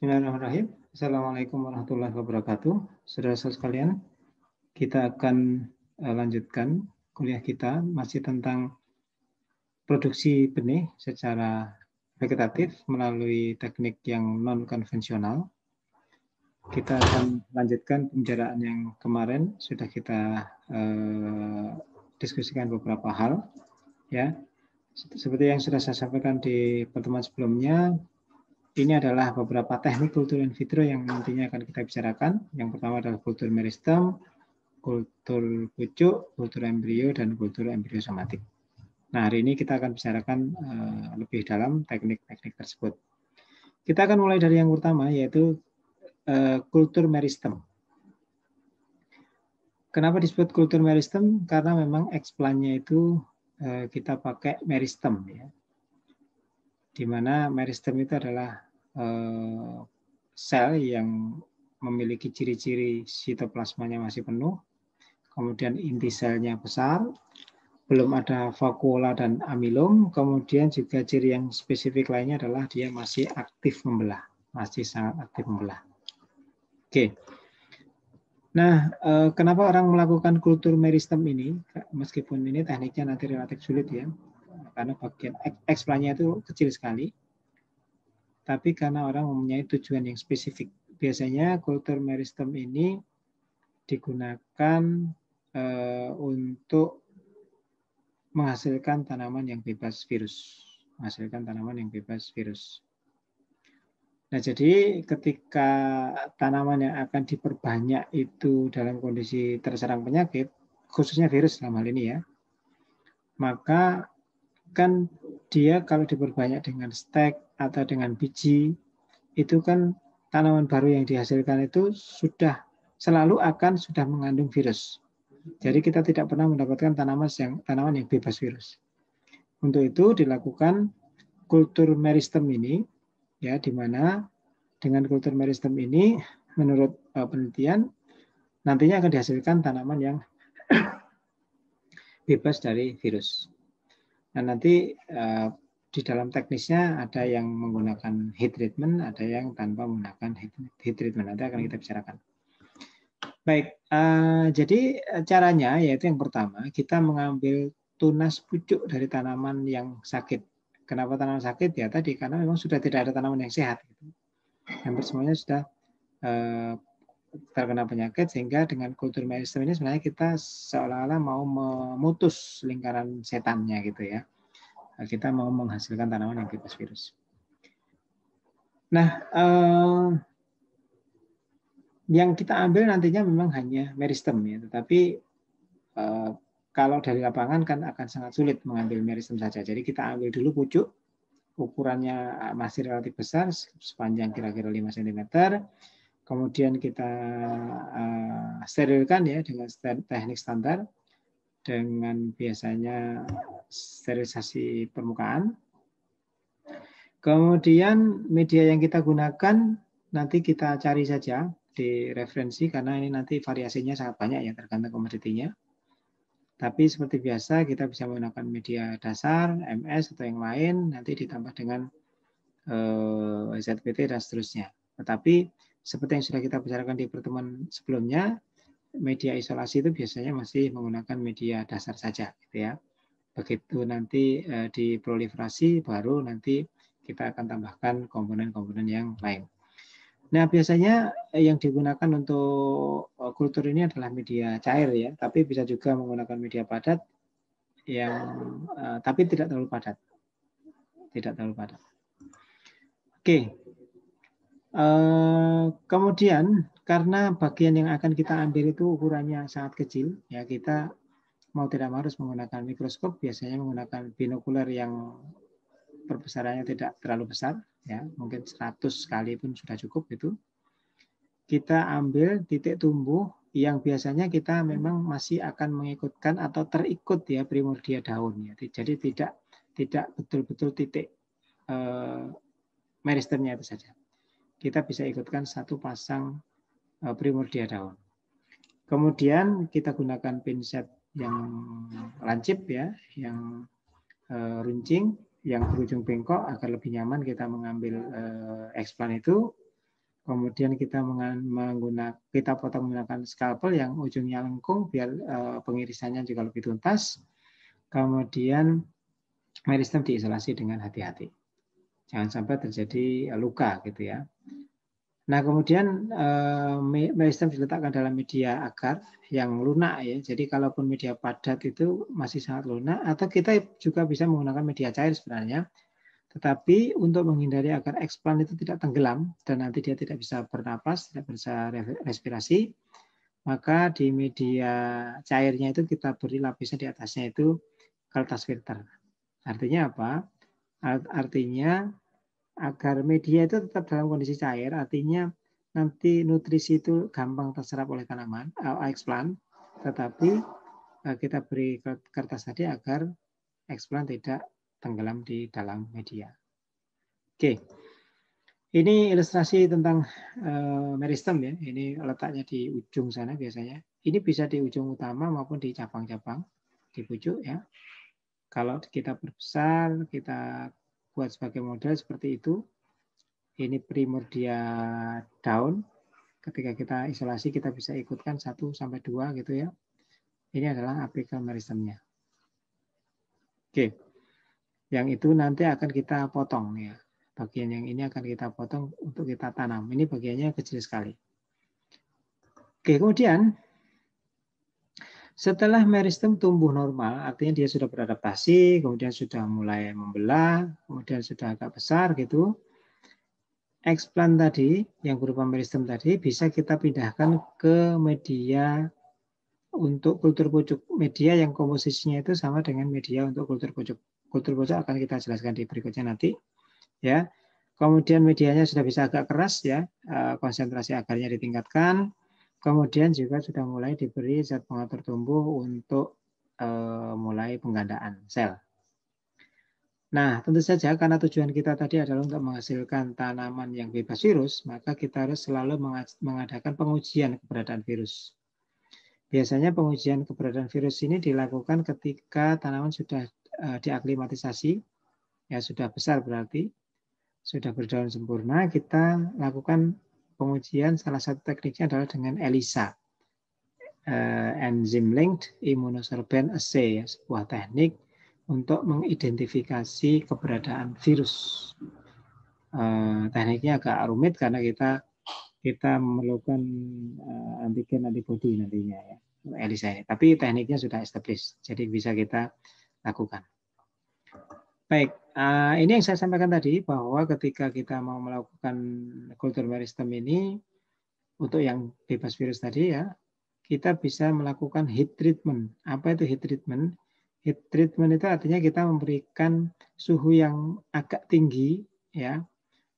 Bismillahirrahmanirrahim. Assalamualaikum warahmatullahi wabarakatuh. Saudara-saudara sekalian, kita akan eh, lanjutkan kuliah kita masih tentang produksi benih secara vegetatif melalui teknik yang non-konvensional. Kita akan lanjutkan pembicaraan yang kemarin sudah kita eh, diskusikan beberapa hal. Ya, seperti yang sudah saya sampaikan di pertemuan sebelumnya, ini adalah beberapa teknik kultur in vitro yang nantinya akan kita bicarakan. Yang pertama adalah kultur meristem, kultur pucuk, kultur embrio, dan kultur embrio somatik. Nah, hari ini kita akan bicarakan uh, lebih dalam teknik-teknik tersebut. Kita akan mulai dari yang pertama, yaitu uh, kultur meristem. Kenapa disebut kultur meristem? Karena memang eksplannya itu uh, kita pakai meristem. Ya di mana meristem itu adalah uh, sel yang memiliki ciri-ciri sitoplasmanya masih penuh, kemudian inti selnya besar, belum ada vakuola dan amilum, kemudian juga ciri yang spesifik lainnya adalah dia masih aktif membelah, masih sangat aktif membelah. Oke. Nah, eh, kenapa orang melakukan kultur meristem ini? Meskipun ini tekniknya nanti relatif sulit ya karena bagian eksplannya itu kecil sekali. Tapi karena orang mempunyai tujuan yang spesifik. Biasanya kultur meristem ini digunakan e, untuk menghasilkan tanaman yang bebas virus. Menghasilkan tanaman yang bebas virus. Nah, jadi ketika tanaman yang akan diperbanyak itu dalam kondisi terserang penyakit, khususnya virus dalam hal ini ya, maka kan dia kalau diperbanyak dengan stek atau dengan biji itu kan tanaman baru yang dihasilkan itu sudah selalu akan sudah mengandung virus. Jadi kita tidak pernah mendapatkan tanaman yang tanaman yang bebas virus. Untuk itu dilakukan kultur meristem ini ya di mana dengan kultur meristem ini menurut uh, penelitian nantinya akan dihasilkan tanaman yang bebas dari virus. Nah, nanti eh, di dalam teknisnya ada yang menggunakan heat treatment, ada yang tanpa menggunakan heat treatment. Nanti akan kita bicarakan. Baik, eh, jadi eh, caranya yaitu yang pertama kita mengambil tunas pucuk dari tanaman yang sakit. Kenapa tanaman sakit? Ya tadi karena memang sudah tidak ada tanaman yang sehat. Gitu. Hampir semuanya sudah terkena penyakit sehingga dengan kultur mainstream ini sebenarnya kita seolah-olah mau memutus lingkaran setannya gitu ya. Nah, kita mau menghasilkan tanaman yang bebas virus. Nah, eh, yang kita ambil nantinya memang hanya meristem ya, tetapi eh, kalau dari lapangan kan akan sangat sulit mengambil meristem saja. Jadi kita ambil dulu pucuk, ukurannya masih relatif besar, sepanjang kira-kira 5 cm, kemudian kita uh, sterilkan ya dengan teknik standar dengan biasanya sterilisasi permukaan. Kemudian media yang kita gunakan nanti kita cari saja di referensi karena ini nanti variasinya sangat banyak ya tergantung komoditinya. Tapi seperti biasa kita bisa menggunakan media dasar, MS atau yang lain nanti ditambah dengan uh, eh, ZPT dan seterusnya. Tetapi seperti yang sudah kita bicarakan di pertemuan sebelumnya, media isolasi itu biasanya masih menggunakan media dasar saja, gitu ya. Begitu nanti di eh, diproliferasi, baru nanti kita akan tambahkan komponen-komponen yang lain. Nah, biasanya eh, yang digunakan untuk eh, kultur ini adalah media cair ya, tapi bisa juga menggunakan media padat yang tapi tidak terlalu padat. Tidak terlalu padat. Oke, Eh, kemudian karena bagian yang akan kita ambil itu ukurannya sangat kecil, ya kita mau tidak harus menggunakan mikroskop, biasanya menggunakan binokuler yang perbesarannya tidak terlalu besar, ya mungkin 100 kali pun sudah cukup itu. Kita ambil titik tumbuh yang biasanya kita memang masih akan mengikutkan atau terikut ya primordia daun ya. Jadi tidak tidak betul-betul titik eh, meristernya itu saja kita bisa ikutkan satu pasang eh, primordia daun. Kemudian kita gunakan pinset yang lancip ya, yang eh, runcing, yang berujung bengkok agar lebih nyaman kita mengambil eh, eksplan itu. Kemudian kita menggunakan kita potong menggunakan scalpel yang ujungnya lengkung biar pengirisannya juga lebih tuntas. Kemudian meristem diisolasi dengan hati-hati jangan sampai terjadi eh, luka gitu ya. Nah kemudian eh, meristem diletakkan dalam media akar yang lunak ya. Jadi kalaupun media padat itu masih sangat lunak, atau kita juga bisa menggunakan media cair sebenarnya. Tetapi untuk menghindari agar eksplan itu tidak tenggelam dan nanti dia tidak bisa bernapas, tidak bisa respirasi, maka di media cairnya itu kita beri lapisan di atasnya itu kertas filter. Artinya apa? Artinya agar media itu tetap dalam kondisi cair, artinya nanti nutrisi itu gampang terserap oleh tanaman, eh, eksplan, tetapi eh, kita beri kertas tadi agar eksplan tidak tenggelam di dalam media. Oke, ini ilustrasi tentang eh, meristem ya. Ini letaknya di ujung sana biasanya. Ini bisa di ujung utama maupun di cabang-cabang di pucuk ya. Kalau kita berbesar, kita buat sebagai model seperti itu. Ini primordia daun. Ketika kita isolasi kita bisa ikutkan satu sampai dua gitu ya. Ini adalah apical meristemnya. Oke. Yang itu nanti akan kita potong ya. Bagian yang ini akan kita potong untuk kita tanam. Ini bagiannya kecil sekali. Oke, kemudian setelah meristem tumbuh normal, artinya dia sudah beradaptasi, kemudian sudah mulai membelah, kemudian sudah agak besar gitu. Eksplan tadi yang berupa meristem tadi bisa kita pindahkan ke media untuk kultur pucuk. Media yang komposisinya itu sama dengan media untuk kultur pucuk. Kultur pucuk akan kita jelaskan di berikutnya nanti. Ya. Kemudian medianya sudah bisa agak keras ya, eh, konsentrasi agarnya ditingkatkan, Kemudian juga sudah mulai diberi zat pengatur tumbuh untuk e, mulai penggandaan sel. Nah, tentu saja karena tujuan kita tadi adalah untuk menghasilkan tanaman yang bebas virus, maka kita harus selalu mengadakan pengujian keberadaan virus. Biasanya pengujian keberadaan virus ini dilakukan ketika tanaman sudah e, diaklimatisasi, ya sudah besar berarti, sudah berdaun sempurna, kita lakukan Pengujian salah satu tekniknya adalah dengan ELISA, eh, Enzyme Linked Immunosorbent Assay, ya, sebuah teknik untuk mengidentifikasi keberadaan virus. Eh, tekniknya agak rumit karena kita kita memerlukan uh, antigen antibody nantinya ya ELISA Tapi tekniknya sudah established, jadi bisa kita lakukan. Baik, uh, ini yang saya sampaikan tadi bahwa ketika kita mau melakukan kultur meristem ini untuk yang bebas virus tadi ya, kita bisa melakukan heat treatment. Apa itu heat treatment? Heat treatment itu artinya kita memberikan suhu yang agak tinggi ya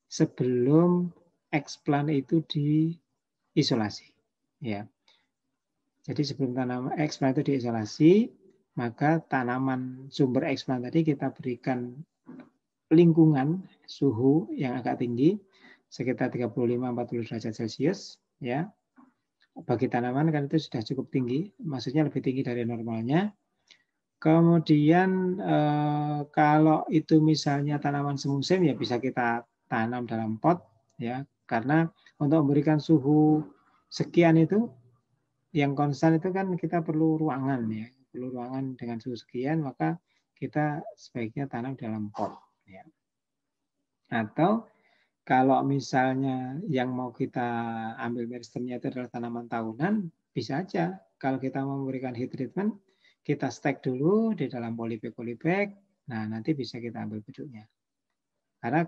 sebelum eksplan itu diisolasi ya. Jadi sebelum tanaman eksplan itu diisolasi, maka tanaman sumber ekspan tadi kita berikan lingkungan suhu yang agak tinggi sekitar 35-40 derajat Celcius ya. Bagi tanaman kan itu sudah cukup tinggi, maksudnya lebih tinggi dari normalnya. Kemudian eh, kalau itu misalnya tanaman semusim ya bisa kita tanam dalam pot ya karena untuk memberikan suhu sekian itu yang konstan itu kan kita perlu ruangan ya ruangan dengan suhu sekian, maka kita sebaiknya tanam dalam pot. Ya. Atau kalau misalnya yang mau kita ambil meristemnya itu adalah tanaman tahunan, bisa aja. Kalau kita mau memberikan heat treatment, kita stek dulu di dalam polybag-polybag, nah nanti bisa kita ambil beduknya. Karena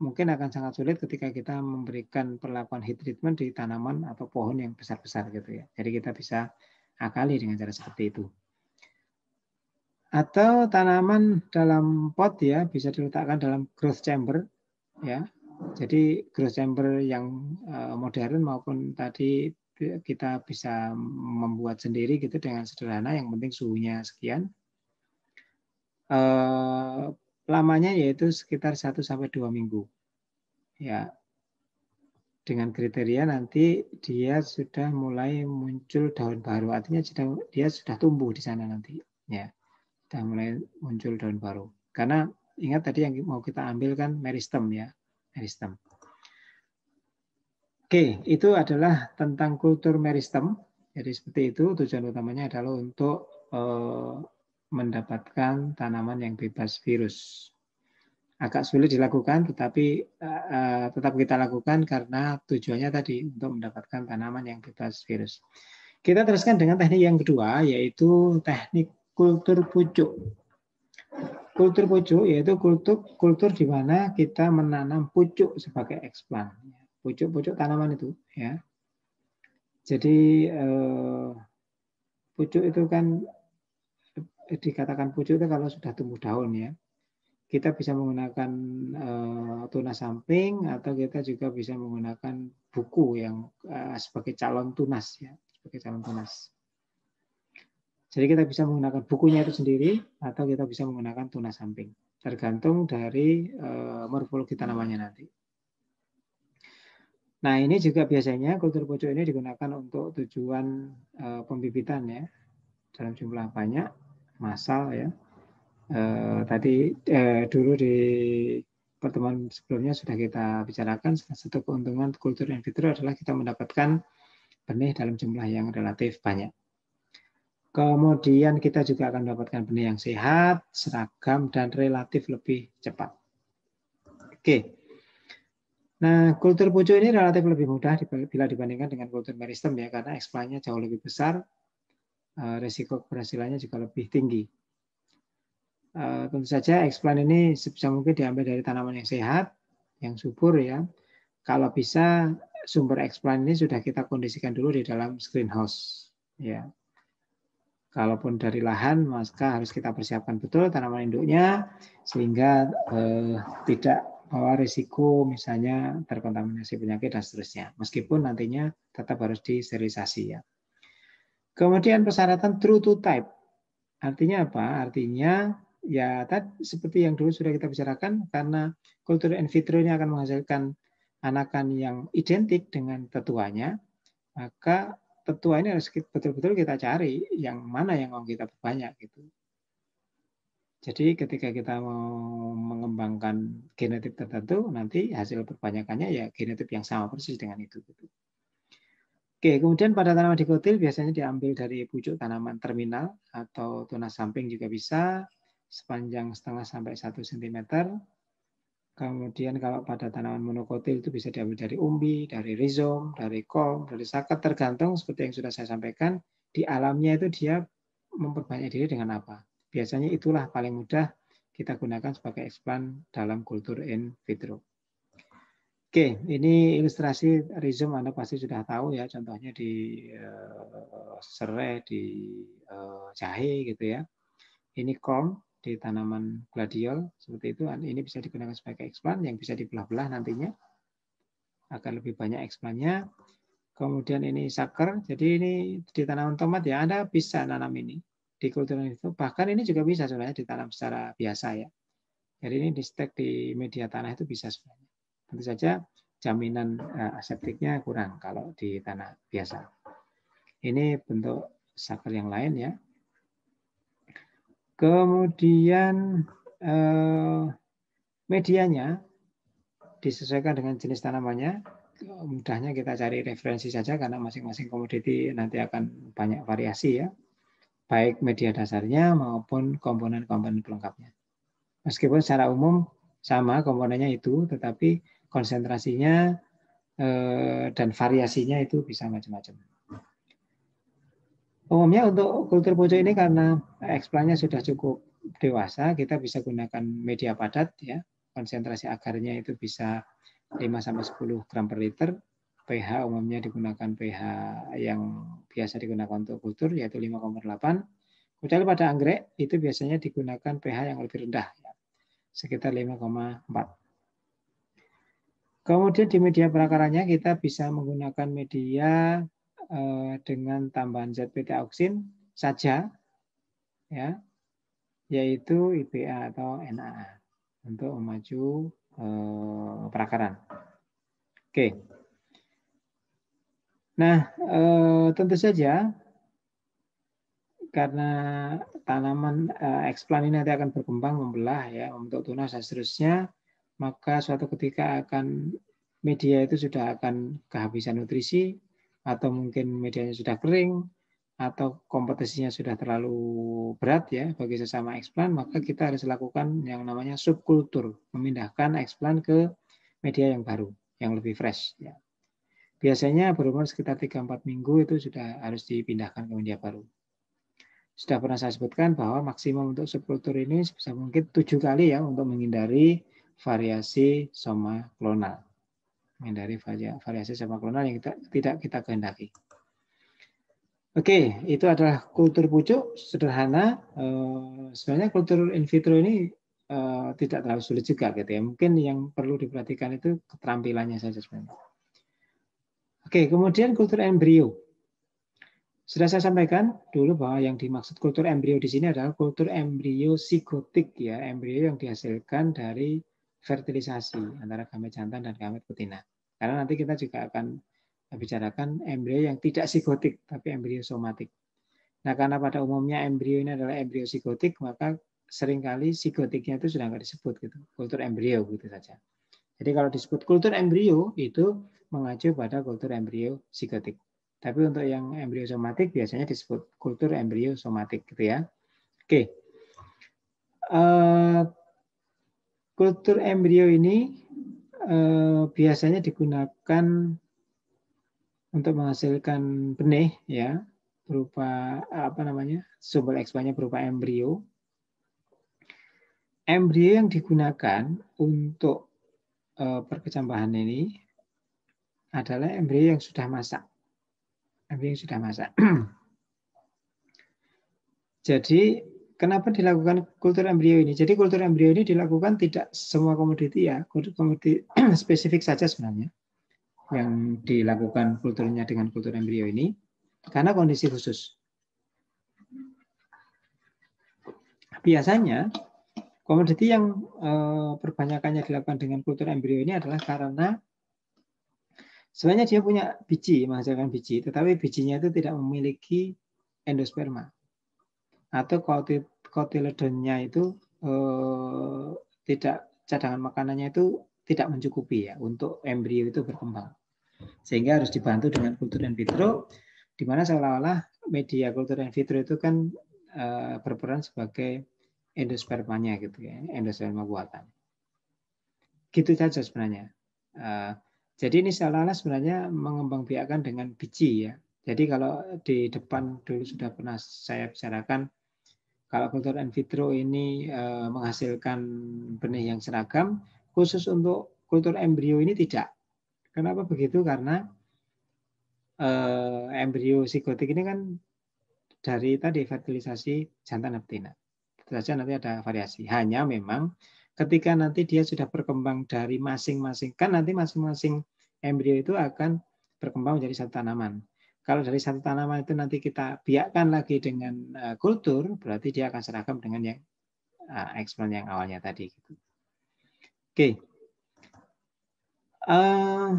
mungkin akan sangat sulit ketika kita memberikan perlakuan heat treatment di tanaman atau pohon yang besar-besar gitu ya. Jadi kita bisa akali dengan cara seperti itu atau tanaman dalam pot ya bisa diletakkan dalam growth chamber ya. Jadi growth chamber yang eh, modern maupun tadi kita bisa membuat sendiri gitu dengan sederhana yang penting suhunya sekian. Eh, lamanya yaitu sekitar 1 sampai dua minggu. Ya. Dengan kriteria nanti dia sudah mulai muncul daun baru, artinya dia sudah tumbuh di sana nanti ya sudah mulai muncul daun baru. Karena ingat tadi yang mau kita ambil kan meristem ya, meristem. Oke, itu adalah tentang kultur meristem. Jadi seperti itu tujuan utamanya adalah untuk eh, mendapatkan tanaman yang bebas virus. Agak sulit dilakukan, tetapi eh, eh, tetap kita lakukan karena tujuannya tadi untuk mendapatkan tanaman yang bebas virus. Kita teruskan dengan teknik yang kedua, yaitu teknik kultur pucuk. Kultur pucuk yaitu kultur kultur di mana kita menanam pucuk sebagai eksplan. Pucuk-pucuk tanaman itu ya. Jadi eh, pucuk itu kan eh, dikatakan pucuk itu kalau sudah tumbuh daun ya. Kita bisa menggunakan uh, tuna samping atau kita juga bisa menggunakan buku yang uh, sebagai calon tunas ya, sebagai calon tunas. Jadi kita bisa menggunakan bukunya itu sendiri atau kita bisa menggunakan tunas samping. Tergantung dari uh, morfologi tanamannya nanti. Nah ini juga biasanya kultur pojok ini digunakan untuk tujuan uh, pembibitan ya. Dalam jumlah banyak, massal ya. Uh, tadi dulu di pertemuan sebelumnya sudah kita bicarakan satu keuntungan kultur in vitro adalah kita mendapatkan benih dalam jumlah yang relatif banyak. Kemudian kita juga akan mendapatkan benih yang sehat, seragam, dan relatif lebih cepat. Oke. Nah, kultur pucuk ini relatif lebih mudah bila dibandingkan dengan kultur meristem ya, karena eksplannya jauh lebih besar, eh, resiko keberhasilannya juga lebih tinggi. Eh, tentu saja eksplan ini sebisa mungkin diambil dari tanaman yang sehat, yang subur ya. Kalau bisa sumber eksplan ini sudah kita kondisikan dulu di dalam greenhouse ya Kalaupun dari lahan, maka harus kita persiapkan betul tanaman induknya sehingga eh, tidak bawa risiko misalnya terkontaminasi penyakit dan seterusnya. Meskipun nantinya tetap harus disterilisasi ya. Kemudian persyaratan true to type. Artinya apa? Artinya ya tadi seperti yang dulu sudah kita bicarakan karena kultur in vitro ini akan menghasilkan anakan yang identik dengan tetuanya, maka tetua ini harus betul-betul kita cari yang mana yang mau kita banyak gitu. Jadi ketika kita mau mengembangkan genetik tertentu, nanti hasil perbanyakannya ya genetik yang sama persis dengan itu. Gitu. Oke, kemudian pada tanaman dikotil biasanya diambil dari pucuk tanaman terminal atau tunas samping juga bisa, sepanjang setengah sampai satu cm Kemudian kalau pada tanaman monokotil itu bisa diambil dari umbi, dari rizom, dari kol, dari sakat, tergantung seperti yang sudah saya sampaikan, di alamnya itu dia memperbanyak diri dengan apa. Biasanya itulah paling mudah kita gunakan sebagai eksplan dalam kultur in vitro. Oke, ini ilustrasi rizom Anda pasti sudah tahu ya, contohnya di uh, serai, di uh, jahe gitu ya. Ini kol, di tanaman gladiol seperti itu. Ini bisa digunakan sebagai eksplan yang bisa dibelah-belah nantinya agar lebih banyak eksplannya. Kemudian ini saker, jadi ini di tanaman tomat ya Anda bisa nanam ini di kultur itu. Bahkan ini juga bisa sebenarnya ditanam secara biasa ya. Jadi ini di stek di media tanah itu bisa sebenarnya. Tentu saja jaminan eh, aseptiknya kurang kalau di tanah biasa. Ini bentuk saker yang lain ya. Kemudian eh, medianya disesuaikan dengan jenis tanamannya. Mudahnya kita cari referensi saja karena masing-masing komoditi nanti akan banyak variasi ya. Baik media dasarnya maupun komponen-komponen pelengkapnya. Meskipun secara umum sama komponennya itu, tetapi konsentrasinya eh, dan variasinya itu bisa macam-macam. Umumnya untuk kultur pojok ini karena eksplannya sudah cukup dewasa, kita bisa gunakan media padat ya. Konsentrasi agarnya itu bisa 5 10 gram per liter. pH umumnya digunakan pH yang biasa digunakan untuk kultur yaitu 5,8. Kemudian pada anggrek itu biasanya digunakan pH yang lebih rendah ya. Sekitar 5,4. Kemudian di media perakarannya kita bisa menggunakan media Eh, dengan tambahan zat beta auksin saja ya yaitu IPA atau NAA untuk memacu eh, perakaran. Oke. Nah, eh, tentu saja karena tanaman eh, eksplan ini nanti akan berkembang membelah ya untuk tunas dan seterusnya, maka suatu ketika akan media itu sudah akan kehabisan nutrisi, atau mungkin medianya sudah kering atau kompetisinya sudah terlalu berat ya bagi sesama eksplan, maka kita harus lakukan yang namanya subkultur, memindahkan eksplan ke media yang baru, yang lebih fresh. Ya. Biasanya berumur sekitar 3-4 minggu itu sudah harus dipindahkan ke media baru. Sudah pernah saya sebutkan bahwa maksimum untuk subkultur ini sebisa mungkin tujuh kali ya untuk menghindari variasi soma klonal menghindari variasi sama klonal yang kita, tidak kita kehendaki. Oke, itu adalah kultur pucuk sederhana. Eh, sebenarnya kultur in vitro ini eh, tidak terlalu sulit juga, gitu ya. Mungkin yang perlu diperhatikan itu keterampilannya saja sebenarnya. Oke, kemudian kultur embrio. Sudah saya sampaikan dulu bahwa yang dimaksud kultur embrio di sini adalah kultur embrio psikotik ya, embrio yang dihasilkan dari fertilisasi antara gamet jantan dan gamet betina. Karena nanti kita juga akan bicarakan embrio yang tidak psikotik tapi embrio somatik. Nah, karena pada umumnya embrio ini adalah embrio psikotik, maka seringkali psikotiknya itu sudah nggak disebut gitu, kultur embrio gitu saja. Jadi kalau disebut kultur embrio itu mengacu pada kultur embrio psikotik. Tapi untuk yang embrio somatik biasanya disebut kultur embrio somatik gitu ya. Oke. Uh, kultur embrio ini eh, biasanya digunakan untuk menghasilkan benih ya berupa apa namanya sumber ekspanya berupa embrio embrio yang digunakan untuk eh, perkecambahan ini adalah embrio yang sudah masak embrio yang sudah masak jadi kenapa dilakukan kultur embrio ini? Jadi kultur embrio ini dilakukan tidak semua komoditi ya, komoditi spesifik saja sebenarnya yang dilakukan kulturnya dengan kultur embrio ini karena kondisi khusus. Biasanya komoditi yang eh, perbanyakannya dilakukan dengan kultur embrio ini adalah karena sebenarnya dia punya biji menghasilkan biji, tetapi bijinya itu tidak memiliki endosperma atau kotiledonnya itu eh, tidak cadangan makanannya itu tidak mencukupi ya untuk embrio itu berkembang. Sehingga harus dibantu dengan kultur in vitro di mana seolah-olah media kultur in vitro itu kan eh, berperan sebagai endospermanya gitu ya, endosperma buatan. Gitu saja sebenarnya. Eh, jadi ini seolah-olah sebenarnya mengembangbiakkan dengan biji ya, jadi kalau di depan dulu sudah pernah saya bicarakan, kalau kultur in vitro ini eh, menghasilkan benih yang seragam, khusus untuk kultur embrio ini tidak. Kenapa begitu? Karena eh, embrio psikotik ini kan dari tadi fertilisasi jantan dan betina. Tentu saja nanti ada variasi. Hanya memang ketika nanti dia sudah berkembang dari masing-masing kan nanti masing-masing embrio itu akan berkembang menjadi satu tanaman. Kalau dari satu tanaman itu nanti kita biarkan lagi dengan eh, kultur, berarti dia akan seragam dengan yang uh, yang awalnya tadi. Gitu. Oke. Okay. Eh,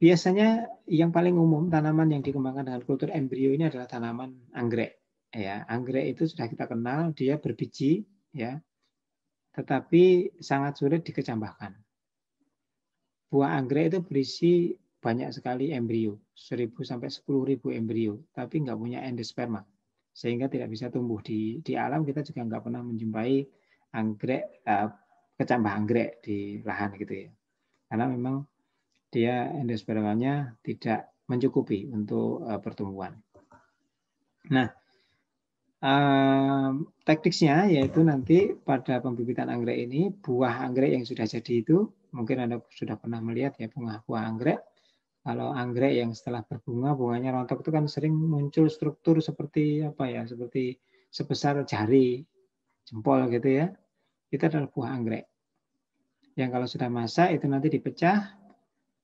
biasanya yang paling umum tanaman yang dikembangkan dengan kultur embrio ini adalah tanaman anggrek. Ya, anggrek itu sudah kita kenal, dia berbiji, ya, tetapi sangat sulit dikecambahkan. Buah anggrek itu berisi banyak sekali embrio, 1000 sampai 10.000 embrio, tapi nggak punya endosperma. Sehingga tidak bisa tumbuh di di alam kita juga nggak pernah menjumpai anggrek eh, kecambah anggrek di lahan gitu ya. Karena memang dia endospermanya tidak mencukupi untuk eh, pertumbuhan. Nah, um, eh, tekniknya yaitu nanti pada pembibitan anggrek ini buah anggrek yang sudah jadi itu mungkin anda sudah pernah melihat ya bunga buah anggrek kalau anggrek yang setelah berbunga bunganya rontok itu kan sering muncul struktur seperti apa ya seperti sebesar jari jempol gitu ya itu adalah buah anggrek yang kalau sudah masak itu nanti dipecah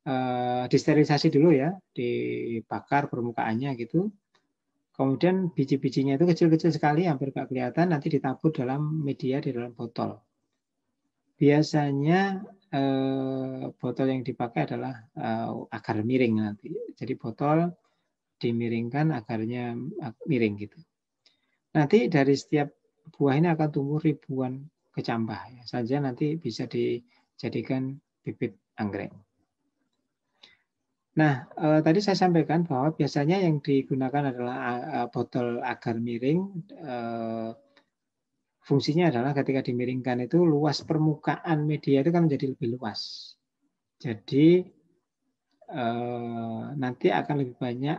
eh, disterilisasi dulu ya dibakar permukaannya gitu kemudian biji-bijinya itu kecil-kecil sekali hampir gak kelihatan nanti ditabur dalam media di dalam botol biasanya Eh, botol yang dipakai adalah eh, akar miring nanti. Jadi botol dimiringkan akarnya miring gitu. Nanti dari setiap buah ini akan tumbuh ribuan kecambah ya. Saja nanti bisa dijadikan bibit anggrek. Nah, eh, tadi saya sampaikan bahwa biasanya yang digunakan adalah eh, botol agar miring eh, fungsinya adalah ketika dimiringkan itu luas permukaan media itu kan menjadi lebih luas. Jadi eh, nanti akan lebih banyak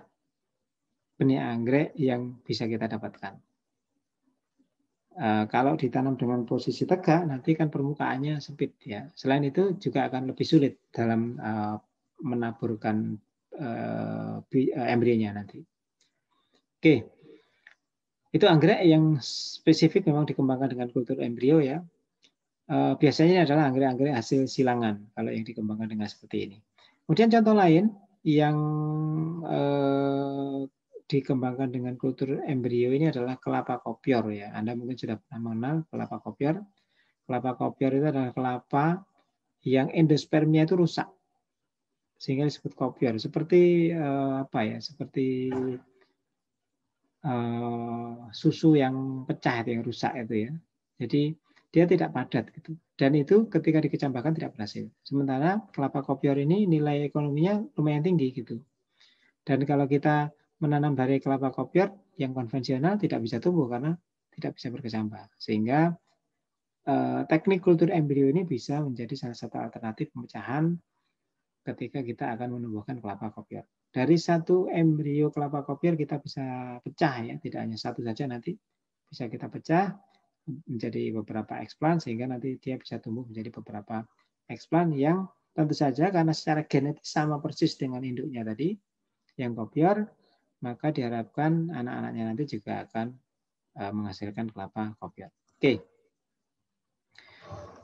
benih anggrek yang bisa kita dapatkan. Eh, kalau ditanam dengan posisi tegak, nanti kan permukaannya sempit ya. Selain itu juga akan lebih sulit dalam eh, menaburkan embriennya embrionya nanti. Oke. Itu anggrek yang spesifik memang dikembangkan dengan kultur embrio ya. Eh, biasanya adalah anggrek-anggrek hasil silangan kalau yang dikembangkan dengan seperti ini. Kemudian contoh lain yang eh, dikembangkan dengan kultur embrio ini adalah kelapa kopior ya. Anda mungkin sudah pernah mengenal kelapa kopior. Kelapa kopior itu adalah kelapa yang endospermia itu rusak. Sehingga disebut kopior. Seperti eh, apa ya? Seperti uh, susu yang pecah yang rusak itu ya. Jadi dia tidak padat gitu. Dan itu ketika dikecambahkan tidak berhasil. Sementara kelapa kopior ini nilai ekonominya lumayan tinggi gitu. Dan kalau kita menanam bare kelapa kopior yang konvensional tidak bisa tumbuh karena tidak bisa berkecambah. Sehingga eh, teknik kultur embrio ini bisa menjadi salah satu alternatif pemecahan ketika kita akan menumbuhkan kelapa kopior. Dari satu embrio kelapa kopior kita bisa pecah ya, tidak hanya satu saja nanti bisa kita pecah menjadi beberapa eksplan sehingga nanti dia bisa tumbuh menjadi beberapa eksplan yang tentu saja karena secara genetik sama persis dengan induknya tadi yang kopior maka diharapkan anak-anaknya nanti juga akan e, menghasilkan kelapa kopior. Oke.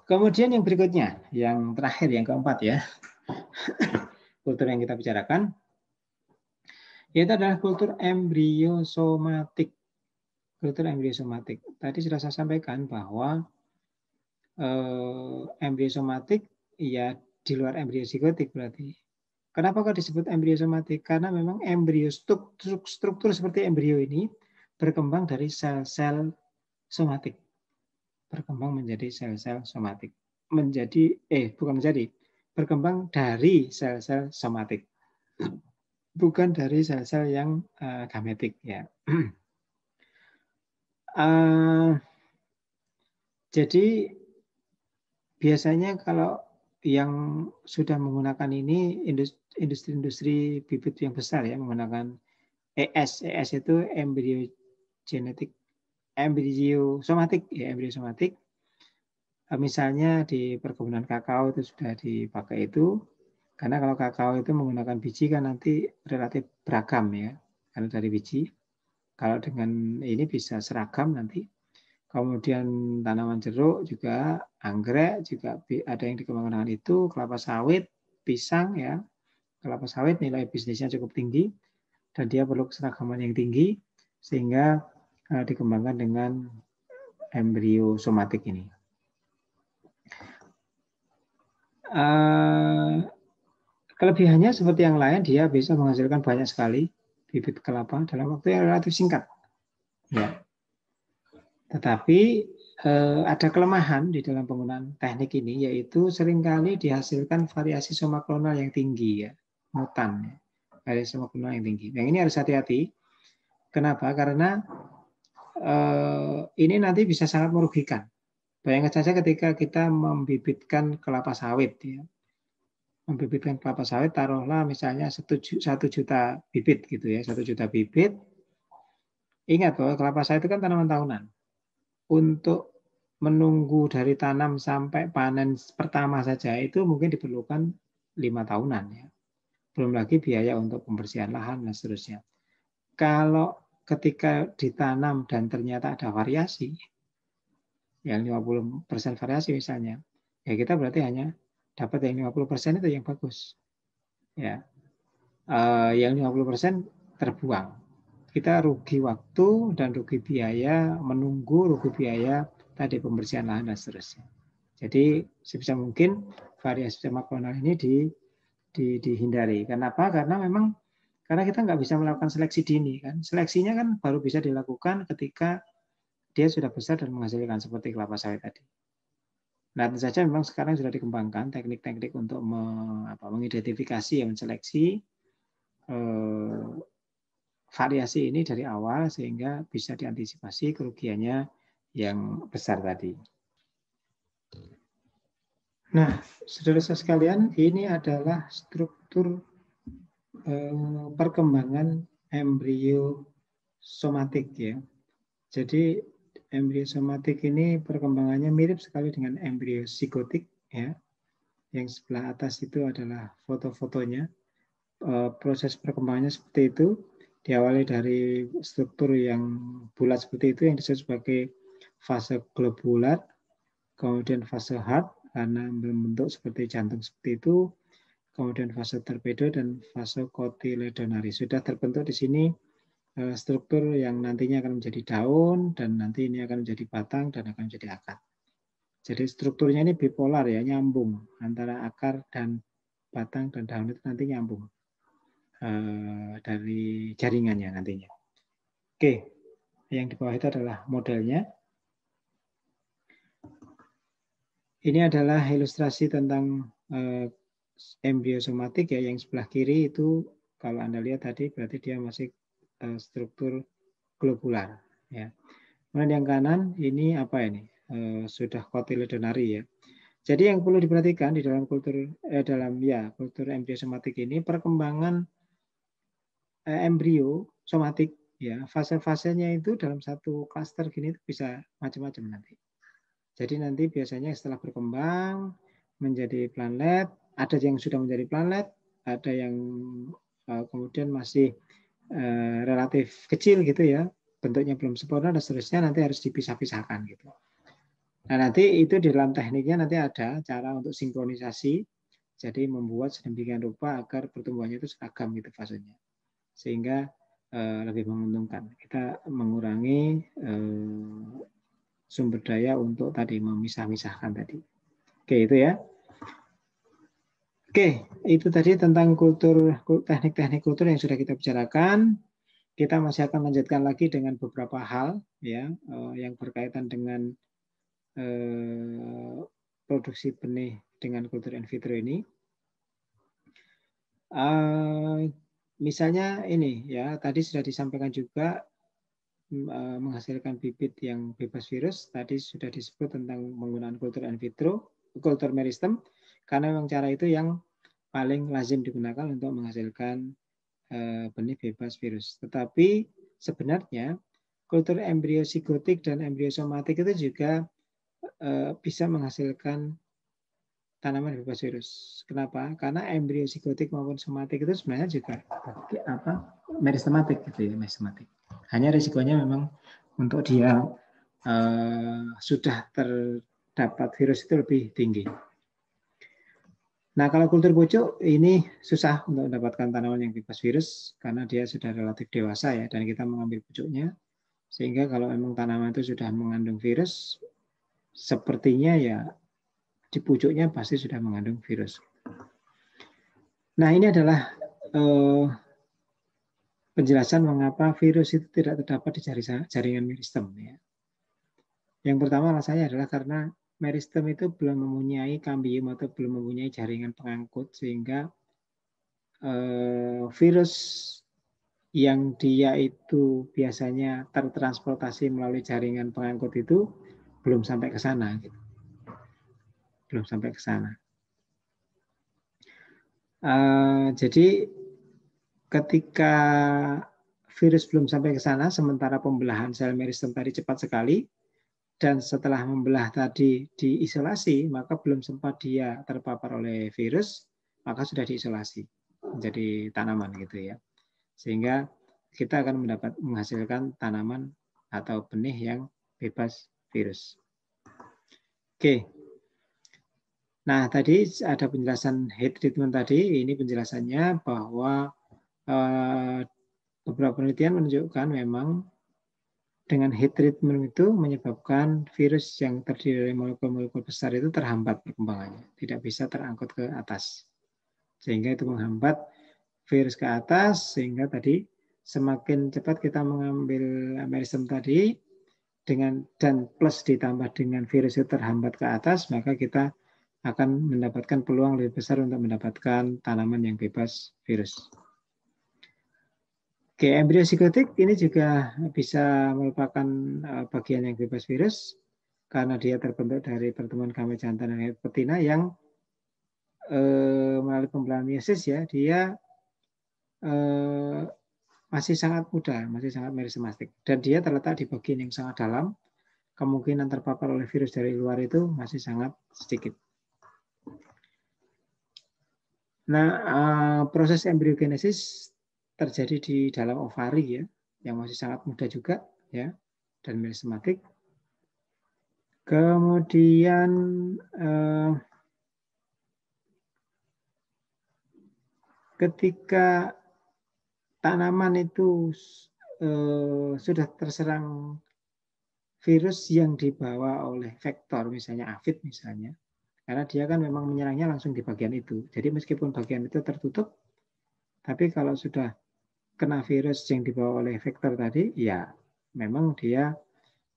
Kemudian yang berikutnya, yang terakhir yang keempat ya. kultur yang kita bicarakan yaitu adalah kultur embrio somatik. Kultur embrio somatik. Tadi sudah saya sampaikan bahwa eh, somatik ya di luar embrio psikotik berarti. Kenapa kok disebut embrio somatik? Karena memang embrio struktur, struktur seperti embrio ini berkembang dari sel-sel somatik. Berkembang menjadi sel-sel somatik. Menjadi eh bukan menjadi berkembang dari sel-sel somatik, bukan dari sel-sel yang uh, gametik ya. uh, jadi biasanya kalau yang sudah menggunakan ini industri-industri bibit yang besar ya menggunakan ES. ES itu embryo genetik, embryo somatik ya, embryo somatik Ah, misalnya di perkebunan kakao itu sudah dipakai itu karena kalau kakao itu menggunakan biji kan nanti relatif beragam ya karena dari biji kalau dengan ini bisa seragam nanti kemudian tanaman jeruk juga anggrek juga ada yang dikembangkan dengan itu kelapa sawit pisang ya kelapa sawit nilai bisnisnya cukup tinggi dan dia perlu keseragaman yang tinggi sehingga eh, dikembangkan dengan embrio somatik ini. Eh, kelebihannya seperti yang lain, dia bisa menghasilkan banyak sekali bibit kelapa dalam waktu yang relatif singkat. Ya. Tetapi eh, ada kelemahan di dalam penggunaan teknik ini, yaitu seringkali dihasilkan variasi somaklonal yang tinggi, ya, mutan, ya. variasi somaklonal yang tinggi. Yang ini harus hati-hati. Kenapa? Karena eh, ini nanti bisa sangat merugikan Bayangkan saja ketika kita membibitkan kelapa sawit, ya. membibitkan kelapa sawit, taruhlah misalnya satu juta bibit gitu ya, satu juta bibit. Ingat bahwa kelapa sawit itu kan tanaman tahunan. Untuk menunggu dari tanam sampai panen pertama saja itu mungkin diperlukan lima tahunan ya. Belum lagi biaya untuk pembersihan lahan dan seterusnya. Kalau ketika ditanam dan ternyata ada variasi, yang 50% variasi misalnya, ya kita berarti hanya dapat yang 50% itu yang bagus. Ya. Uh, yang 50% terbuang. Kita rugi waktu dan rugi biaya menunggu, rugi biaya tadi pembersihan lahan dan seterusnya. Jadi sebisa mungkin variasi makronal ini di, di, dihindari. Kenapa? Karena memang karena kita nggak bisa melakukan seleksi dini kan. Seleksinya kan baru bisa dilakukan ketika dia sudah besar dan menghasilkan seperti kelapa sawit tadi. Nah, tentu saja memang sekarang sudah dikembangkan teknik-teknik untuk mengidentifikasi yang menseleksi eh, variasi ini dari awal sehingga bisa diantisipasi kerugiannya yang besar tadi. Nah, saudara-saudara sekalian, ini adalah struktur eh, perkembangan embrio somatik ya. Jadi embrio somatik ini perkembangannya mirip sekali dengan embrio psikotik ya. Yang sebelah atas itu adalah foto-fotonya. Eh, proses perkembangannya seperti itu diawali dari struktur yang bulat seperti itu yang disebut sebagai fase globular, kemudian fase hard karena membentuk seperti jantung seperti itu, kemudian fase torpedo dan fase kotiledonari. Sudah terbentuk di sini Eh, struktur yang nantinya akan menjadi daun dan nanti ini akan menjadi batang dan akan menjadi akar. Jadi strukturnya ini bipolar ya, nyambung antara akar dan batang dan daun itu nanti nyambung eh, dari jaringannya nantinya. Oke, yang di bawah itu adalah modelnya. Ini adalah ilustrasi tentang eh, somatik ya, yang sebelah kiri itu kalau Anda lihat tadi berarti dia masih Eh, struktur globular. Ya. Kemudian yang kanan ini apa ini? Eh, sudah kotiledonari ya. Jadi yang perlu diperhatikan di dalam kultur eh, dalam ya kultur embrio somatik ini perkembangan eh, embrio somatik ya fase-fasenya itu dalam satu klaster gini itu bisa macam-macam nanti. Jadi nanti biasanya setelah berkembang menjadi planet, ada yang sudah menjadi planet, ada yang eh, kemudian masih Eh, relatif kecil gitu ya, bentuknya belum sempurna dan seterusnya nanti harus dipisah-pisahkan gitu. Nah nanti itu di dalam tekniknya nanti ada cara untuk sinkronisasi, jadi membuat sedemikian rupa agar pertumbuhannya itu seragam gitu fasenya, sehingga e, lebih menguntungkan. Kita mengurangi e, sumber daya untuk tadi memisah-misahkan tadi. Oke itu ya. Oke, itu tadi tentang kultur teknik-teknik kultur yang sudah kita bicarakan. Kita masih akan lanjutkan lagi dengan beberapa hal ya eh, yang berkaitan dengan eh, produksi benih dengan kultur in vitro ini. Eh, misalnya ini ya, tadi sudah disampaikan juga mm, menghasilkan bibit yang bebas virus. Tadi sudah disebut tentang penggunaan kultur in vitro, kultur meristem. Karena memang cara itu yang paling lazim digunakan untuk menghasilkan eh, benih bebas virus. Tetapi sebenarnya kultur embrio sigotik dan embrio somatik itu juga eh, bisa menghasilkan tanaman bebas virus. Kenapa? Karena embrio sigotik maupun somatik itu sebenarnya juga apa? meristematik gitu ya, meristematik. Hanya risikonya memang untuk dia uh, sudah terdapat virus itu lebih tinggi. Nah, kalau kultur pucuk ini susah untuk mendapatkan tanaman yang bebas virus karena dia sudah relatif dewasa ya dan kita mengambil pucuknya. Sehingga kalau memang tanaman itu sudah mengandung virus, sepertinya ya di pucuknya pasti sudah mengandung virus. Nah, ini adalah eh, penjelasan mengapa virus itu tidak terdapat di jaringan meristem ya. Yang pertama alasannya adalah karena meristem itu belum mempunyai kambium atau belum mempunyai jaringan pengangkut sehingga eh, virus yang dia itu biasanya tertransportasi melalui jaringan pengangkut itu belum sampai ke sana gitu. Belum sampai ke sana. Eh, jadi ketika virus belum sampai ke sana sementara pembelahan sel meristem tadi cepat sekali dan setelah membelah tadi diisolasi, maka belum sempat dia terpapar oleh virus, maka sudah diisolasi menjadi tanaman gitu ya. Sehingga kita akan mendapat menghasilkan tanaman atau benih yang bebas virus. Oke. Nah, tadi ada penjelasan heat treatment tadi, ini penjelasannya bahwa eh, beberapa penelitian menunjukkan memang dengan heat treatment itu menyebabkan virus yang terdiri dari molekul-molekul besar itu terhambat perkembangannya, tidak bisa terangkut ke atas. Sehingga itu menghambat virus ke atas, sehingga tadi semakin cepat kita mengambil meristem tadi, dengan dan plus ditambah dengan virus itu terhambat ke atas, maka kita akan mendapatkan peluang lebih besar untuk mendapatkan tanaman yang bebas virus. Oke, embrio psikotik ini juga bisa merupakan eh, bagian yang bebas virus karena dia terbentuk dari pertemuan gamet jantan dan betina yang eh, melalui pembelahan meiosis ya, dia eh, masih sangat muda, masih sangat merisemastik dan dia terletak di bagian yang sangat dalam. Kemungkinan terpapar oleh virus dari luar itu masih sangat sedikit. Nah, eh, proses embriogenesis terjadi di dalam ovari ya, yang masih sangat muda juga ya, dan meristematik. Kemudian eh, ketika tanaman itu eh, sudah terserang virus yang dibawa oleh vektor, misalnya afid misalnya, karena dia kan memang menyerangnya langsung di bagian itu. Jadi meskipun bagian itu tertutup, tapi kalau sudah kena virus yang dibawa oleh vektor tadi, ya memang dia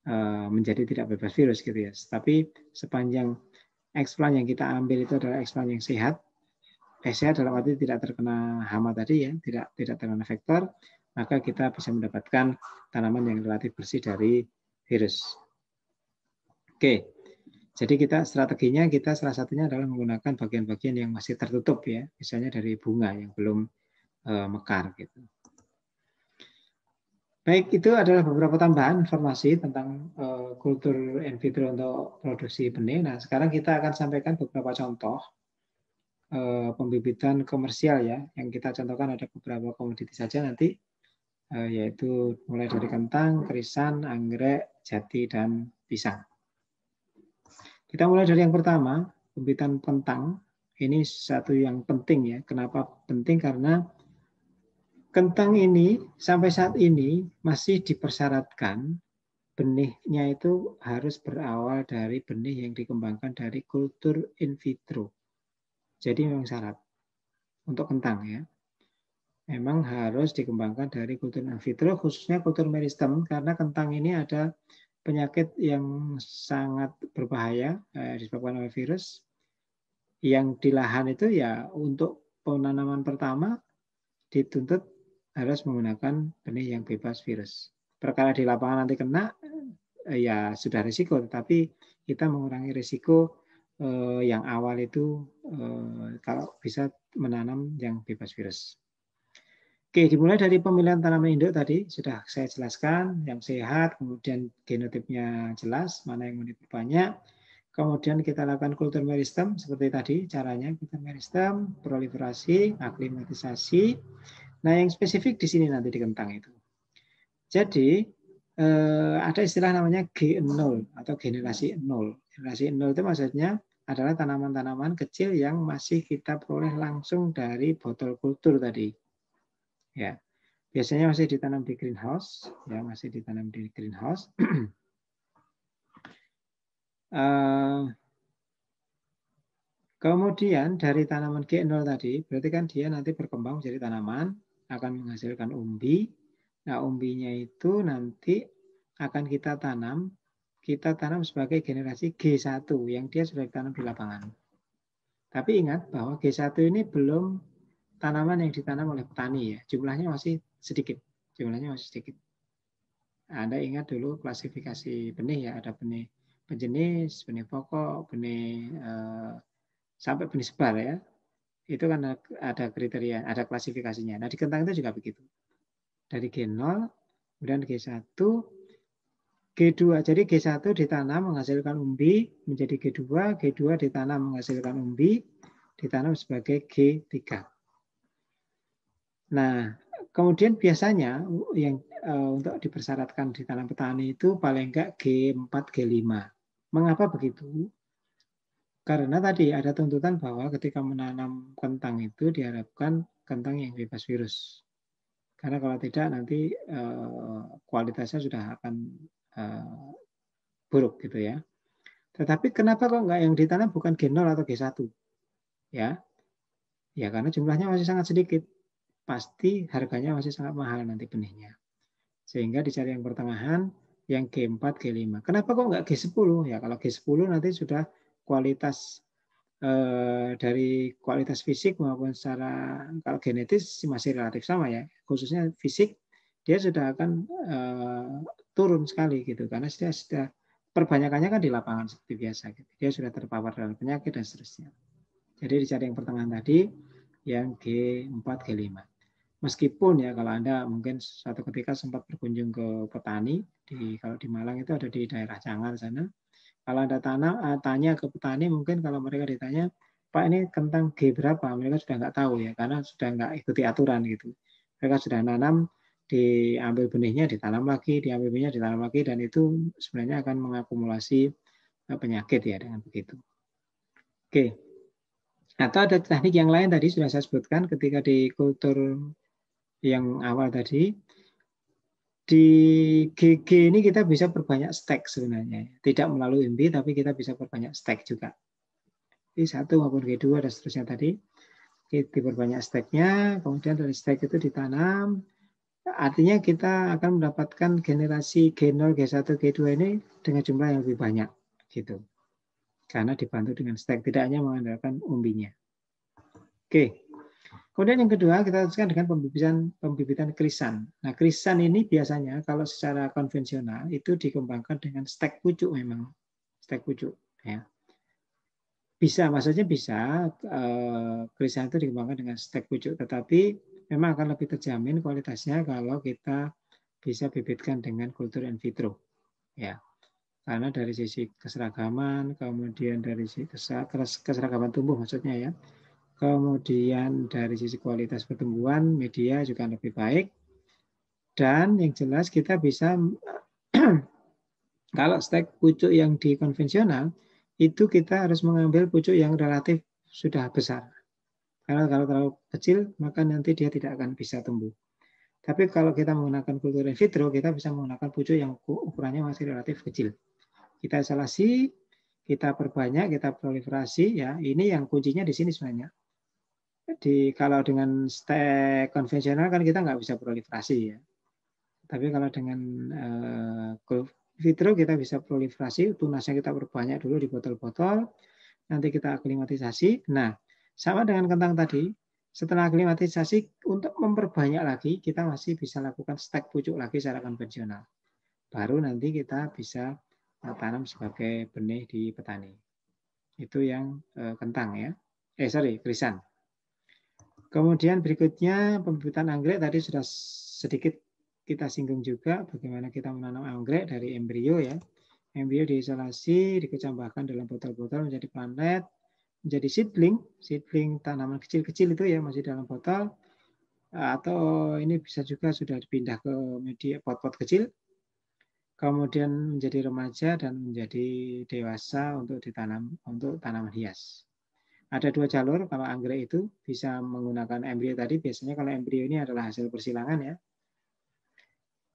eh, menjadi tidak bebas virus gitu ya. Tapi sepanjang eksplan yang kita ambil itu adalah eksplan yang sehat, eh, sehat dalam arti tidak terkena hama tadi ya, tidak tidak terkena vektor, maka kita bisa mendapatkan tanaman yang relatif bersih dari virus. Oke, jadi kita strateginya kita salah satunya adalah menggunakan bagian-bagian yang masih tertutup ya, misalnya dari bunga yang belum eh, mekar gitu. Baik, itu adalah beberapa tambahan informasi tentang uh, kultur in vitro untuk produksi benih. Nah, sekarang kita akan sampaikan beberapa contoh uh, pembibitan komersial ya, yang kita contohkan ada beberapa komoditi saja nanti, uh, yaitu mulai dari kentang, kerisan, anggrek, jati, dan pisang. Kita mulai dari yang pertama, pembibitan kentang. Ini satu yang penting ya. Kenapa penting? Karena Kentang ini sampai saat ini masih dipersyaratkan benihnya itu harus berawal dari benih yang dikembangkan dari kultur in vitro. Jadi memang syarat untuk kentang ya. Memang harus dikembangkan dari kultur in vitro khususnya kultur meristem karena kentang ini ada penyakit yang sangat berbahaya eh, disebabkan oleh virus yang di lahan itu ya untuk penanaman pertama dituntut harus menggunakan benih yang bebas virus. Perkara di lapangan nanti kena, eh, ya sudah risiko, tetapi kita mengurangi risiko eh, yang awal itu eh, kalau bisa menanam yang bebas virus. Oke, dimulai dari pemilihan tanaman induk tadi sudah saya jelaskan, yang sehat, kemudian genotipnya jelas, mana yang mau diperbanyak, Kemudian kita lakukan kultur meristem seperti tadi caranya kita meristem, proliferasi, aklimatisasi. Nah yang spesifik di sini nanti di kentang itu. Jadi eh, ada istilah namanya G0 atau generasi 0. Generasi 0 itu maksudnya adalah tanaman-tanaman kecil yang masih kita peroleh langsung dari botol kultur tadi. Ya, biasanya masih ditanam di greenhouse, ya masih ditanam di greenhouse. Eh, kemudian dari tanaman G0 tadi, berarti kan dia nanti berkembang menjadi tanaman, akan menghasilkan umbi. Nah, umbinya itu nanti akan kita tanam, kita tanam sebagai generasi G1 yang dia sudah ditanam di lapangan. Tapi ingat bahwa G1 ini belum tanaman yang ditanam oleh petani ya. Jumlahnya masih sedikit. Jumlahnya masih sedikit. Anda ingat dulu klasifikasi benih ya, ada benih penjenis, benih pokok, benih eh, sampai benih sebar ya. Itu kan ada kriteria, ada klasifikasinya. Nah, di kentang itu juga begitu. Dari G0 kemudian G1 G2. Jadi G1 ditanam menghasilkan umbi menjadi G2, G2 ditanam menghasilkan umbi ditanam sebagai G3. Nah, kemudian biasanya yang uh, untuk dipersyaratkan di tanam petani itu paling enggak G4, G5. Mengapa begitu? Karena tadi ada tuntutan bahwa ketika menanam kentang itu diharapkan kentang yang bebas virus. Karena kalau tidak nanti eh, kualitasnya sudah akan eh, buruk gitu ya. Tetapi kenapa kok nggak yang ditanam bukan G0 atau G1? Ya, ya karena jumlahnya masih sangat sedikit. Pasti harganya masih sangat mahal nanti benihnya. Sehingga dicari yang pertengahan, yang G4, G5. Kenapa kok nggak G10? Ya kalau G10 nanti sudah kualitas eh, dari kualitas fisik maupun secara kalau genetis masih relatif sama ya. Khususnya fisik dia sudah akan eh, turun sekali gitu karena dia sudah perbanyakannya kan di lapangan seperti biasa gitu. Dia sudah terpapar dalam penyakit dan seterusnya. Jadi dicari yang pertengahan tadi yang G4, G5. Meskipun ya kalau Anda mungkin suatu ketika sempat berkunjung ke petani, di kalau di Malang itu ada di daerah Cangar sana. Kalau Anda tanam, eh, tanya ke petani mungkin kalau mereka ditanya, Pak ini kentang G berapa? Mereka sudah nggak tahu ya, karena sudah nggak ikuti aturan gitu. Mereka sudah nanam, diambil benihnya, ditanam lagi, diambil benihnya, ditanam lagi, dan itu sebenarnya akan mengakumulasi eh, penyakit ya dengan begitu. Oke. Atau ada teknik yang lain tadi sudah saya sebutkan ketika di kultur yang awal tadi di GG ini kita bisa perbanyak stack sebenarnya. Tidak melalui MB tapi kita bisa perbanyak stack juga. di satu maupun G2 dan seterusnya tadi. Kita diperbanyak stacknya, kemudian dari stack itu ditanam. Artinya kita akan mendapatkan generasi G0, G1, G2 ini dengan jumlah yang lebih banyak. gitu Karena dibantu dengan stack, tidak hanya mengandalkan umbinya. Oke. Okay. Kemudian yang kedua kita teruskan dengan pembibitan pembibitan krisan. Nah krisan ini biasanya kalau secara konvensional itu dikembangkan dengan stek pucuk memang stek pucuk ya. Bisa maksudnya bisa eh, krisan itu dikembangkan dengan stek pucuk, tetapi memang akan lebih terjamin kualitasnya kalau kita bisa bibitkan dengan kultur in vitro ya. Karena dari sisi keseragaman, kemudian dari sisi keseragaman tumbuh maksudnya ya, Kemudian dari sisi kualitas pertumbuhan media juga lebih baik. Dan yang jelas kita bisa kalau stek pucuk yang di konvensional itu kita harus mengambil pucuk yang relatif sudah besar. Karena kalau terlalu kecil maka nanti dia tidak akan bisa tumbuh. Tapi kalau kita menggunakan kultur in vitro, kita bisa menggunakan pucuk yang ukurannya masih relatif kecil. Kita isolasi, kita perbanyak, kita proliferasi, ya ini yang kuncinya di sini sebenarnya di kalau dengan stek konvensional kan kita nggak bisa proliferasi ya. Tapi kalau dengan uh, vitro kita bisa proliferasi, tunasnya kita perbanyak dulu di botol-botol, nanti kita aklimatisasi. Nah, sama dengan kentang tadi, setelah aklimatisasi untuk memperbanyak lagi, kita masih bisa lakukan stek pucuk lagi secara konvensional. Baru nanti kita bisa eh, tanam sebagai benih di petani. Itu yang uh, kentang ya. Eh sorry, krisan. Kemudian berikutnya pembibitan anggrek tadi sudah sedikit kita singgung juga bagaimana kita menanam anggrek dari embrio ya. Embrio diisolasi, dikecambahkan dalam botol-botol menjadi planet, menjadi seedling, seedling tanaman kecil-kecil itu ya masih dalam botol atau ini bisa juga sudah dipindah ke media pot-pot kecil kemudian menjadi remaja dan menjadi dewasa untuk ditanam untuk tanaman hias ada dua jalur kalau anggrek itu bisa menggunakan embrio tadi biasanya kalau embrio ini adalah hasil persilangan ya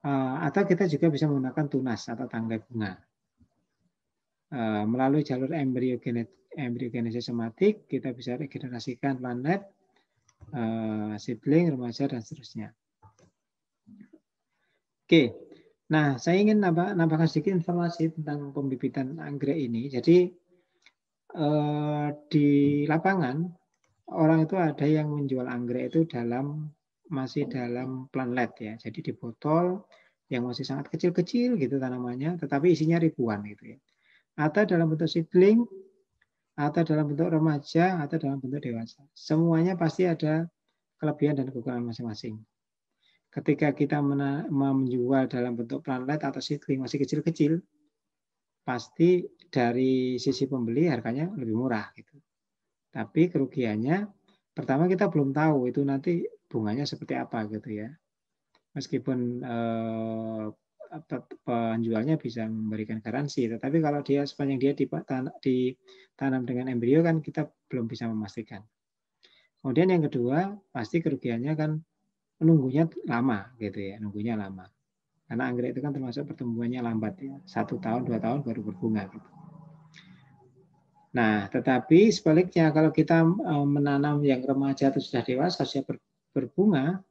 eh, atau kita juga bisa menggunakan tunas atau tangkai bunga eh, melalui jalur embrio embriogenesis somatik kita bisa regenerasikan planet eh, sibling remaja dan seterusnya oke nah saya ingin nambah, nambahkan sedikit informasi tentang pembibitan anggrek ini jadi Eh, di lapangan orang itu ada yang menjual anggrek itu dalam masih dalam planlet ya. Jadi di botol yang masih sangat kecil-kecil gitu tanamannya, tetapi isinya ribuan gitu ya. Atau dalam bentuk seedling, atau dalam bentuk remaja, atau dalam bentuk dewasa. Semuanya pasti ada kelebihan dan kekurangan masing-masing. Ketika kita menjual dalam bentuk planlet atau seedling masih kecil-kecil, pasti dari sisi pembeli harganya lebih murah gitu. Tapi kerugiannya pertama kita belum tahu itu nanti bunganya seperti apa gitu ya. Meskipun eh, penjualnya bisa memberikan garansi, tetapi kalau dia sepanjang dia ditanam dengan embrio kan kita belum bisa memastikan. Kemudian yang kedua pasti kerugiannya kan menunggunya lama gitu ya, nunggunya lama. Karena anggrek itu kan termasuk pertumbuhannya lambat ya, satu tahun dua tahun baru berbunga. Gitu. Nah, tetapi sebaliknya kalau kita e, menanam yang remaja atau sudah dewasa sudah berbunga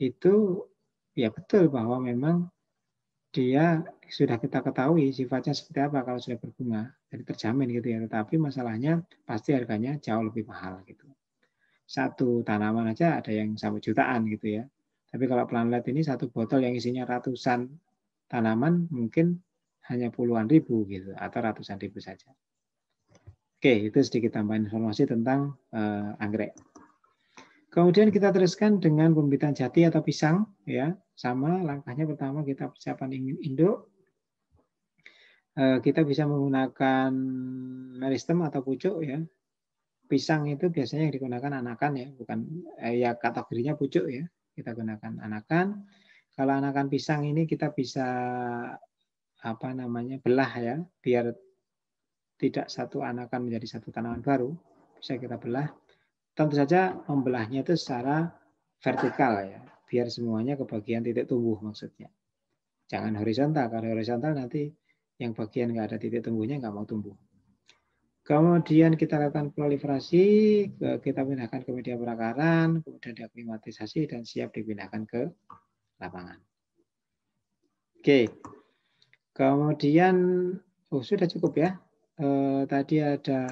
itu ya betul bahwa memang dia sudah kita ketahui sifatnya seperti apa kalau sudah berbunga jadi terjamin gitu ya tetapi masalahnya pasti harganya jauh lebih mahal gitu satu tanaman aja ada yang sampai jutaan gitu ya tapi kalau planlet ini satu botol yang isinya ratusan tanaman mungkin hanya puluhan ribu gitu atau ratusan ribu saja. Oke, itu sedikit tambahan informasi tentang uh, anggrek. Kemudian kita teruskan dengan pembibitan jati atau pisang ya. Sama langkahnya pertama kita persiapan induk. Eh, kita bisa menggunakan meristem atau pucuk ya. Pisang itu biasanya yang digunakan anakan ya, bukan eh, ya kategorinya pucuk ya kita gunakan anakan. Kalau anakan pisang ini kita bisa apa namanya belah ya, biar tidak satu anakan menjadi satu tanaman baru bisa kita belah. Tentu saja membelahnya itu secara vertikal ya, biar semuanya ke bagian titik tumbuh maksudnya. Jangan horizontal, karena horizontal nanti yang bagian nggak ada titik tumbuhnya nggak mau tumbuh. Kemudian kita lakukan proliferasi, kita pindahkan ke media perakaran, kemudian diaklimatisasi dan siap dipindahkan ke lapangan. Oke, kemudian oh sudah cukup ya. E, tadi ada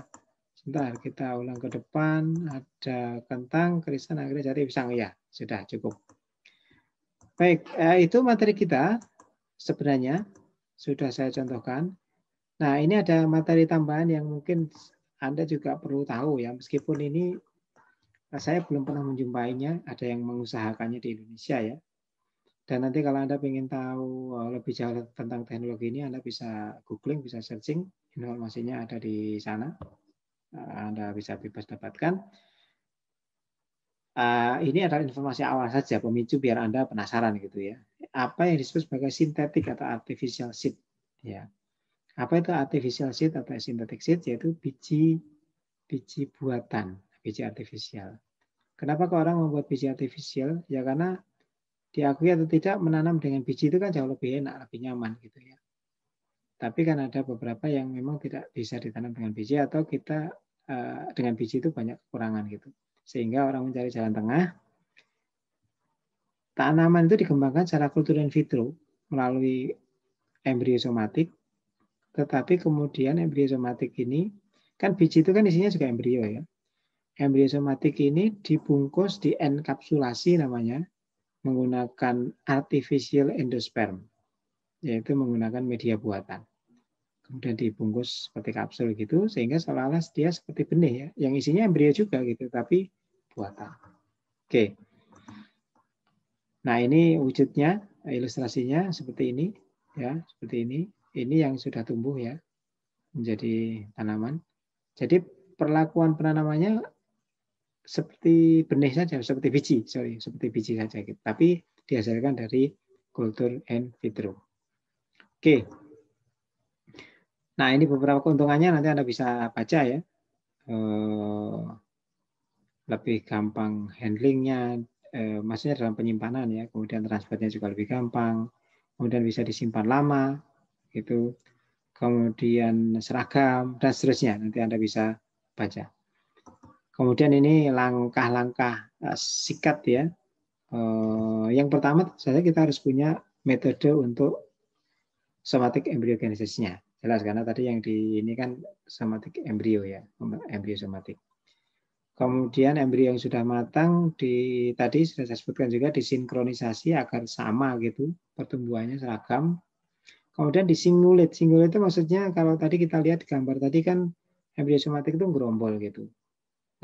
sebentar kita ulang ke depan ada kentang, kerisan akhirnya jadi pisang ya sudah cukup. Baik, e, itu materi kita sebenarnya sudah saya contohkan. Nah, ini ada materi tambahan yang mungkin Anda juga perlu tahu ya, meskipun ini nah, saya belum pernah menjumpainya, ada yang mengusahakannya di Indonesia ya. Dan nanti kalau Anda ingin tahu eh, lebih jauh tentang teknologi ini, Anda bisa googling, bisa searching, informasinya ada di sana. Eh, Anda bisa bebas dapatkan. Eh, ini adalah informasi awal saja, pemicu biar Anda penasaran gitu ya. Apa yang disebut sebagai sintetik atau artificial seed. Ya apa itu artificial seed atau synthetic seed? Yaitu biji biji buatan, biji artificial. Kenapa ke orang membuat biji artificial? Ya karena diakui atau tidak menanam dengan biji itu kan jauh lebih enak, lebih nyaman gitu ya. Tapi kan ada beberapa yang memang tidak bisa ditanam dengan biji atau kita uh, dengan biji itu banyak kekurangan gitu. Sehingga orang mencari jalan tengah. Tanaman itu dikembangkan secara kultur in vitro melalui embrio somatik tetapi kemudian embrio somatik ini, kan biji itu kan isinya juga embrio ya. embrio somatik ini dibungkus, di kapsulasi namanya, menggunakan artificial endosperm, yaitu menggunakan media buatan. Kemudian dibungkus seperti kapsul gitu, sehingga seolah-olah dia seperti benih ya, yang isinya embrio juga gitu, tapi buatan. Oke. Nah ini wujudnya, ilustrasinya seperti ini, ya seperti ini. Ini yang sudah tumbuh ya, menjadi tanaman. Jadi perlakuan penanamannya seperti benih saja, seperti biji, sorry, seperti biji saja. Gitu. Tapi dihasilkan dari kultur in vitro. Oke. Nah ini beberapa keuntungannya nanti Anda bisa baca ya. Eh, lebih gampang handlingnya, eh, maksudnya dalam penyimpanan ya. Kemudian transportnya juga lebih gampang. Kemudian bisa disimpan lama, itu kemudian seragam dan seterusnya nanti Anda bisa baca. Kemudian ini langkah-langkah eh, sikat ya. Eh, yang pertama saya kita harus punya metode untuk somatic embryogenesisnya. Jelas karena tadi yang di ini kan somatic embrio ya, embrio somatik. Kemudian embrio yang sudah matang di tadi sudah saya sebutkan juga disinkronisasi agar sama gitu pertumbuhannya seragam Kemudian singulit, singulit itu maksudnya kalau tadi kita lihat gambar tadi kan embrio somatik itu gerombol gitu.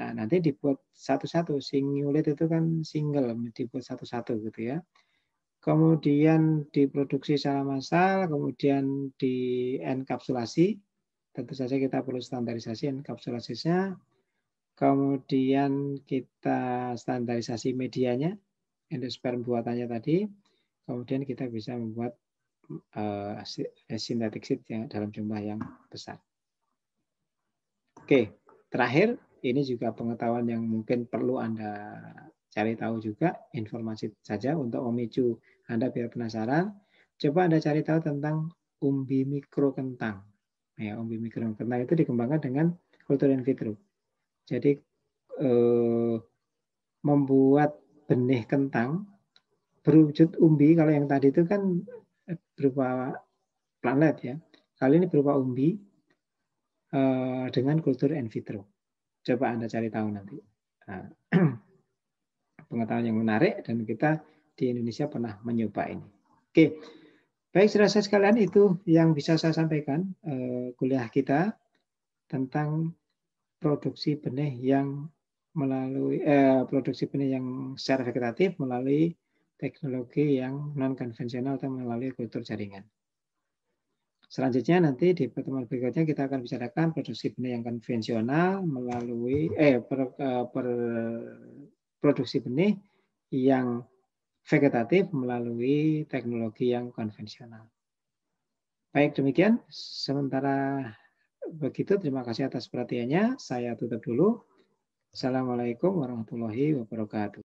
Nah, nanti dibuat satu-satu. singulit itu kan single, dibuat satu-satu gitu ya. Kemudian diproduksi secara massal, kemudian di dienkapsulasi. Tentu saja kita perlu standarisasi enkapsulasinya. Kemudian kita standarisasi medianya, endosperm buatannya tadi. Kemudian kita bisa membuat uh, eh, eh, synthetic seed yang dalam jumlah yang besar. Oke, terakhir ini juga pengetahuan yang mungkin perlu Anda cari tahu juga, informasi saja untuk memicu Anda biar penasaran. Coba Anda cari tahu tentang umbi mikro kentang. Ya, umbi mikro kentang itu dikembangkan dengan kultur in vitro. Jadi eh, membuat benih kentang berwujud umbi kalau yang tadi itu kan Eh, berupa planet ya. Kali ini berupa umbi eh, dengan kultur in vitro. Coba Anda cari tahu nanti. Nah, pengetahuan yang menarik dan kita di Indonesia pernah menyoba ini. Oke. Baik, saudara sekalian itu yang bisa saya sampaikan eh, kuliah kita tentang produksi benih yang melalui eh, produksi benih yang secara vegetatif melalui teknologi yang non-konvensional atau melalui kultur jaringan. Selanjutnya nanti di pertemuan berikutnya kita akan bicarakan produksi benih yang konvensional melalui eh per, eh, per produksi benih yang vegetatif melalui teknologi yang konvensional. Baik demikian, sementara begitu terima kasih atas perhatiannya. Saya tutup dulu. Assalamualaikum warahmatullahi wabarakatuh.